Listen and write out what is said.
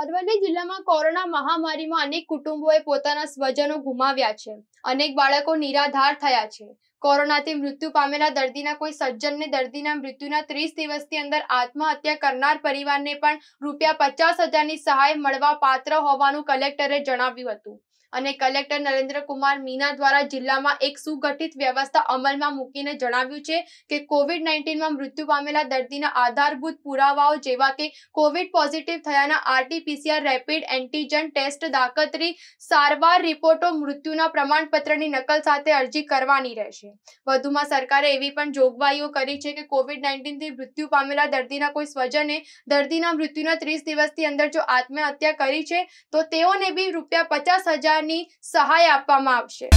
અરવલ્લી જિલ્લામાં કોરોના મહામારીમાં અનેક કુટુંબોએ પોતાના સ્વજનો ગુમાવ્યા છે અનેક બાળકો નિરાધાર થયા છે કોરોનાથી મૃત્યુ પામેલા દર્દીના કોઈ સજ્જનને દર્દીના મૃત્યુના ત્રીસ દિવસની અંદર આત્મહત્યા કરનાર પરિવારને પણ રૂપિયા પચાસ હજારની સહાય મળવા પાત્ર હોવાનું કલેક્ટરે જણાવ્યું હતું અને કલેક્ટર નરેન્દ્ર કુમાર મીના દ્વારા જિલ્લામાં એક સુગઠિત વ્યવસ્થા અમલમાં મૂકીને જણાવ્યું છે કે કોવિડ નાઇન્ટીનમાં મૃત્યુ પામેલા દર્દીના આધારભૂત પુરાવાઓ જેવા કે કોવિડ પોઝિટિવ થયાના આરટીપીસીઆર રેપિડ એન્ટીજન ટેસ્ટ દાખતરી સારવાર રિપોર્ટો મૃત્યુના પ્રમાણપત્રની નકલ સાથે અરજી કરવાની રહેશે વધુમાં સરકારે એવી પણ જોગવાઈઓ કરી છે કે કોવિડ નાઇન્ટીનથી મૃત્યુ પામેલા દર્દીના કોઈ સ્વજને દર્દીના મૃત્યુના ત્રીસ દિવસથી અંદર જો આત્મહત્યા કરી છે તો તેઓને બી રૂપિયા પચાસ હજારની સહાય આપવામાં આવશે